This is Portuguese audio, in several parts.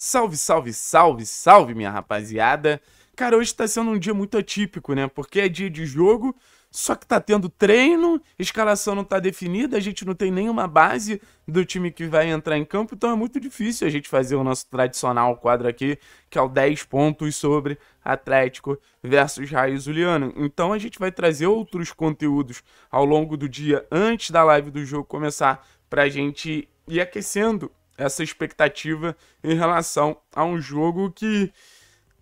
Salve, salve, salve, salve, minha rapaziada. Cara, hoje tá sendo um dia muito atípico, né? Porque é dia de jogo, só que tá tendo treino, escalação não tá definida, a gente não tem nenhuma base do time que vai entrar em campo, então é muito difícil a gente fazer o nosso tradicional quadro aqui, que é o 10 pontos sobre Atlético versus Raio Zuliano. Então a gente vai trazer outros conteúdos ao longo do dia, antes da live do jogo começar, pra gente ir aquecendo essa expectativa em relação a um jogo que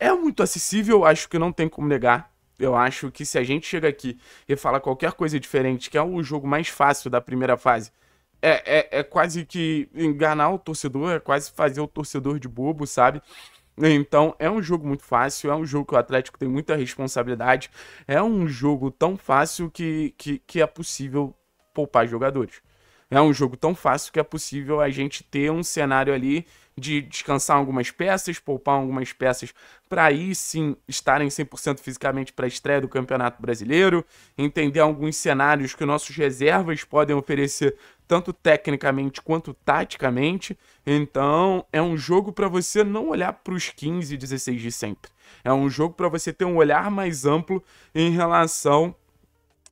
é muito acessível, acho que não tem como negar. Eu acho que se a gente chega aqui e fala qualquer coisa diferente, que é o jogo mais fácil da primeira fase, é, é, é quase que enganar o torcedor, é quase fazer o torcedor de bobo, sabe? Então, é um jogo muito fácil, é um jogo que o Atlético tem muita responsabilidade, é um jogo tão fácil que, que, que é possível poupar jogadores. É um jogo tão fácil que é possível a gente ter um cenário ali de descansar algumas peças, poupar algumas peças para aí sim estarem 100% fisicamente para a estreia do Campeonato Brasileiro, entender alguns cenários que nossos reservas podem oferecer tanto tecnicamente quanto taticamente. Então, é um jogo para você não olhar para os 15 e 16 de sempre. É um jogo para você ter um olhar mais amplo em relação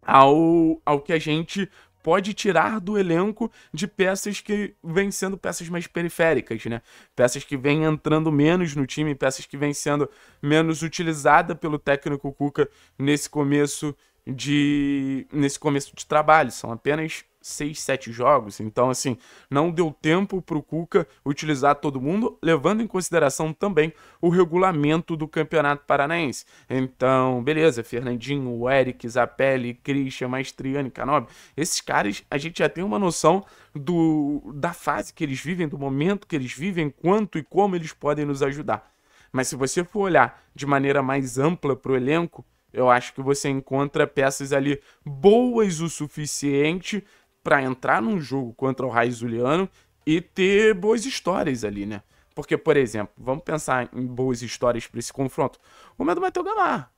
ao, ao que a gente pode tirar do elenco de peças que vêm sendo peças mais periféricas, né? Peças que vêm entrando menos no time, peças que vêm sendo menos utilizada pelo técnico Cuca nesse começo de nesse começo de trabalho. São apenas seis, sete jogos. Então, assim, não deu tempo para o Cuca utilizar todo mundo, levando em consideração também o regulamento do Campeonato Paranaense. Então, beleza, Fernandinho, Eric, Zapelli, Christian, Maestriani, Canobi. Esses caras, a gente já tem uma noção do, da fase que eles vivem, do momento que eles vivem, quanto e como eles podem nos ajudar. Mas se você for olhar de maneira mais ampla para o elenco, eu acho que você encontra peças ali boas o suficiente para entrar num jogo contra o Raizuliano e ter boas histórias ali, né? Porque, por exemplo, vamos pensar em boas histórias para esse confronto. Uma é do Matheus Gamar,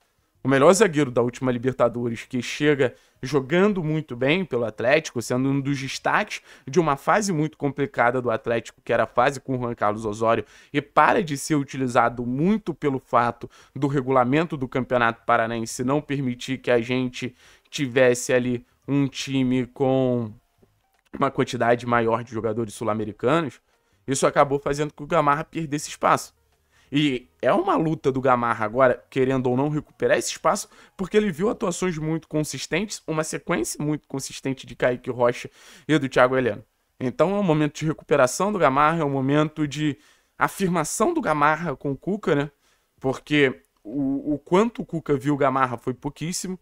o melhor zagueiro da última Libertadores, que chega jogando muito bem pelo Atlético, sendo um dos destaques de uma fase muito complicada do Atlético, que era a fase com o Juan Carlos Osório, e para de ser utilizado muito pelo fato do regulamento do Campeonato Paranaense não permitir que a gente tivesse ali um time com uma quantidade maior de jogadores sul-americanos, isso acabou fazendo com que o Gamarra perdesse espaço. E é uma luta do Gamarra agora, querendo ou não, recuperar esse espaço, porque ele viu atuações muito consistentes, uma sequência muito consistente de Kaique Rocha e do Thiago Heleno. Então é um momento de recuperação do Gamarra, é um momento de afirmação do Gamarra com o Cuca, né? Porque o, o quanto o Cuca viu o Gamarra foi pouquíssimo.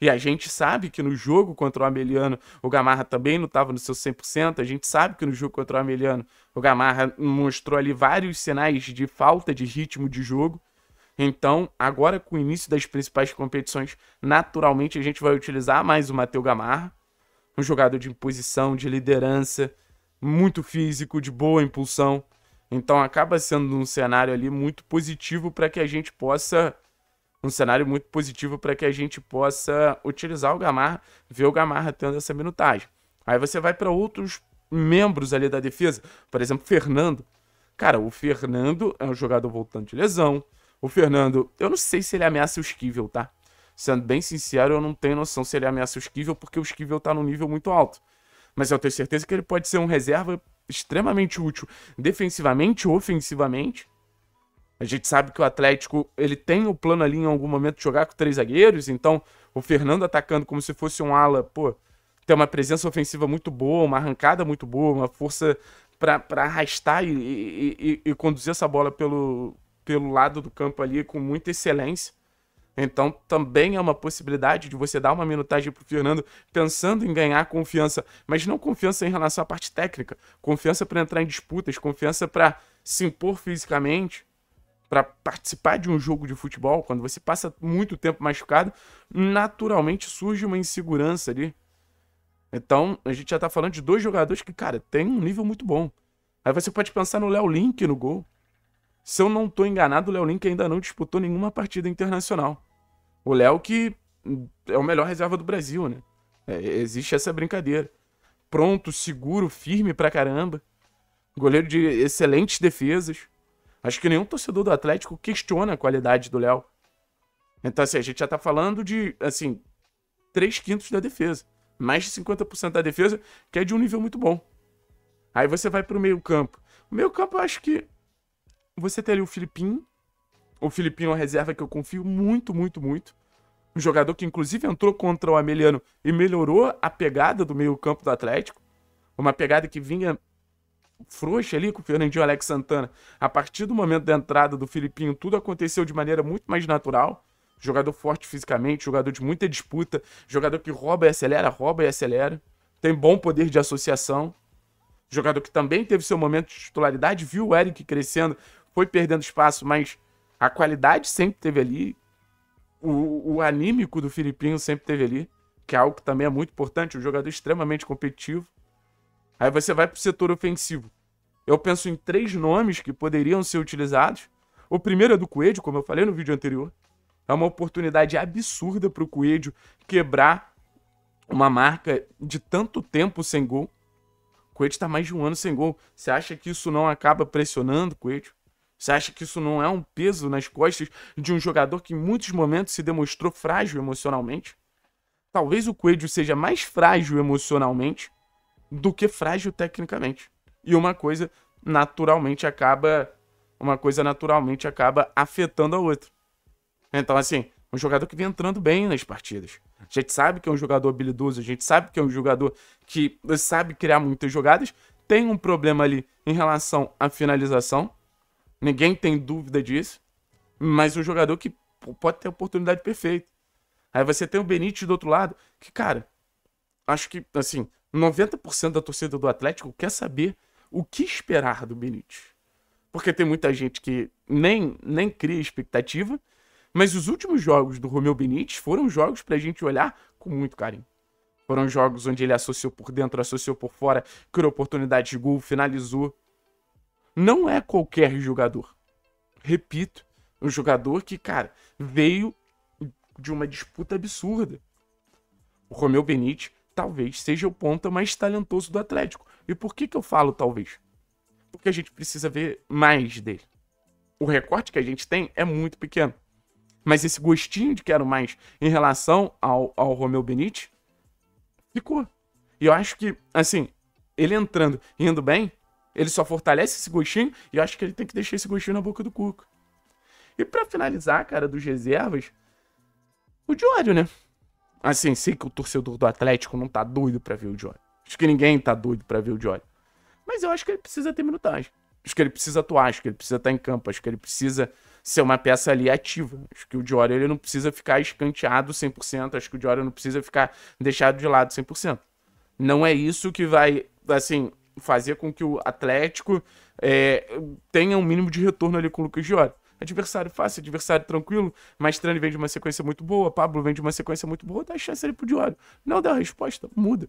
E a gente sabe que no jogo contra o Ameliano, o Gamarra também não estava no seu 100%. A gente sabe que no jogo contra o Ameliano, o Gamarra mostrou ali vários sinais de falta de ritmo de jogo. Então, agora com o início das principais competições, naturalmente a gente vai utilizar mais o Mateu Gamarra, um jogador de imposição, de liderança, muito físico, de boa impulsão. Então, acaba sendo um cenário ali muito positivo para que a gente possa um cenário muito positivo para que a gente possa utilizar o Gamarra, ver o Gamarra tendo essa minutagem. Aí você vai para outros membros ali da defesa, por exemplo, Fernando. Cara, o Fernando é um jogador voltando de lesão. O Fernando, eu não sei se ele ameaça o Esquivel, tá? Sendo bem sincero, eu não tenho noção se ele ameaça o Esquivel, porque o Esquivel tá num nível muito alto. Mas eu tenho certeza que ele pode ser um reserva extremamente útil defensivamente, ofensivamente, a gente sabe que o Atlético ele tem o plano ali em algum momento de jogar com três zagueiros, então o Fernando atacando como se fosse um ala, pô, tem uma presença ofensiva muito boa, uma arrancada muito boa, uma força para arrastar e, e, e, e, conduzir essa bola pelo, pelo lado do campo ali com muita excelência. Então também é uma possibilidade de você dar uma minutagem para o Fernando pensando em ganhar confiança, mas não confiança em relação à parte técnica, confiança para entrar em disputas, confiança para se impor fisicamente para participar de um jogo de futebol, quando você passa muito tempo machucado, naturalmente surge uma insegurança ali. Então, a gente já tá falando de dois jogadores que, cara, tem um nível muito bom. Aí você pode pensar no Léo Link no gol. Se eu não tô enganado, o Léo Link ainda não disputou nenhuma partida internacional. O Léo que é o melhor reserva do Brasil, né? É, existe essa brincadeira. Pronto, seguro, firme pra caramba. Goleiro de excelentes defesas. Acho que nenhum torcedor do Atlético questiona a qualidade do Léo. Então, assim, a gente já tá falando de, assim, 3 quintos da defesa. Mais de 50% da defesa, que é de um nível muito bom. Aí você vai pro meio campo. O meio campo, eu acho que você tem ali o Filipinho. O Filipinho é uma reserva que eu confio muito, muito, muito. Um jogador que, inclusive, entrou contra o Ameliano e melhorou a pegada do meio campo do Atlético. Uma pegada que vinha frouxa ali com o Fernandinho Alex Santana, a partir do momento da entrada do Filipinho, tudo aconteceu de maneira muito mais natural. Jogador forte fisicamente, jogador de muita disputa, jogador que rouba e acelera, rouba e acelera. Tem bom poder de associação. Jogador que também teve seu momento de titularidade, viu o Eric crescendo, foi perdendo espaço, mas a qualidade sempre teve ali. O, o anímico do Filipinho sempre teve ali, que é algo que também é muito importante. Um jogador extremamente competitivo. Aí você vai para o setor ofensivo. Eu penso em três nomes que poderiam ser utilizados. O primeiro é do Coelho, como eu falei no vídeo anterior. É uma oportunidade absurda para o Coelho quebrar uma marca de tanto tempo sem gol. O Coelho está mais de um ano sem gol. Você acha que isso não acaba pressionando o Coelho? Você acha que isso não é um peso nas costas de um jogador que em muitos momentos se demonstrou frágil emocionalmente? Talvez o Coelho seja mais frágil emocionalmente do que frágil tecnicamente. E uma coisa naturalmente acaba. Uma coisa naturalmente acaba afetando a outra. Então, assim, um jogador que vem entrando bem nas partidas. A gente sabe que é um jogador habilidoso, a gente sabe que é um jogador que sabe criar muitas jogadas. Tem um problema ali em relação à finalização. Ninguém tem dúvida disso. Mas um jogador que pode ter a oportunidade perfeita. Aí você tem o Benítez do outro lado, que, cara, acho que, assim, 90% da torcida do Atlético quer saber o que esperar do Benítez. Porque tem muita gente que nem, nem cria expectativa, mas os últimos jogos do Romeu Benítez foram jogos para a gente olhar com muito carinho. Foram jogos onde ele associou por dentro, associou por fora, criou oportunidade de gol, finalizou. Não é qualquer jogador. Repito, um jogador que, cara, veio de uma disputa absurda. O Romeu Benítez talvez seja o ponta mais talentoso do Atlético. E por que, que eu falo talvez? Porque a gente precisa ver mais dele. O recorte que a gente tem é muito pequeno. Mas esse gostinho de quero mais em relação ao, ao Romeu Benite ficou. E eu acho que, assim, ele entrando e indo bem, ele só fortalece esse gostinho e eu acho que ele tem que deixar esse gostinho na boca do Cuca. E para finalizar, cara, dos reservas, o Diório, né? Assim, sei que o torcedor do Atlético não tá doido para ver o Johnny. Acho que ninguém tá doido para ver o Johnny. Mas eu acho que ele precisa ter minutagem. Acho que ele precisa atuar, acho que ele precisa estar tá em campo, acho que ele precisa ser uma peça ali ativa. Acho que o Diori ele não precisa ficar escanteado 100%, acho que o Diori não precisa ficar deixado de lado 100%. Não é isso que vai, assim, fazer com que o Atlético é, tenha um mínimo de retorno ali com o Lucas Diori. Adversário fácil, adversário tranquilo. Maestrani vem de uma sequência muito boa, Pablo vem de uma sequência muito boa, dá chance ali pro Diório. Não dá resposta, muda.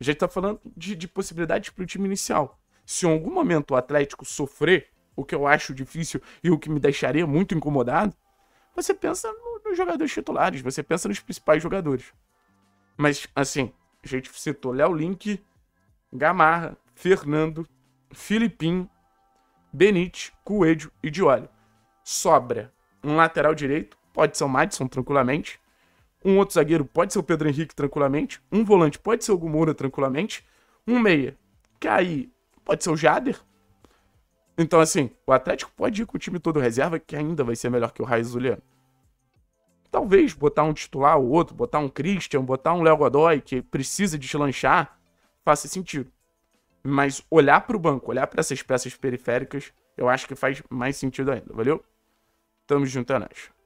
A gente tá falando de, de possibilidades pro time inicial. Se em algum momento o Atlético sofrer, o que eu acho difícil e o que me deixaria muito incomodado, você pensa no, nos jogadores titulares, você pensa nos principais jogadores. Mas, assim, a gente citou Léo Link, Gamarra, Fernando, Filipinho, Benite, Coelho e Diório sobra um lateral direito, pode ser o Madison tranquilamente. Um outro zagueiro pode ser o Pedro Henrique tranquilamente. Um volante pode ser o Gumura tranquilamente. Um meia, que aí pode ser o Jader. Então, assim, o Atlético pode ir com o time todo reserva, que ainda vai ser melhor que o Raizuliano. Talvez botar um titular ou outro, botar um Christian, botar um Léo Godoy, que precisa deslanchar, faça sentido. Mas olhar para o banco, olhar para essas peças periféricas, eu acho que faz mais sentido ainda, valeu? Tamo junto, é nóis.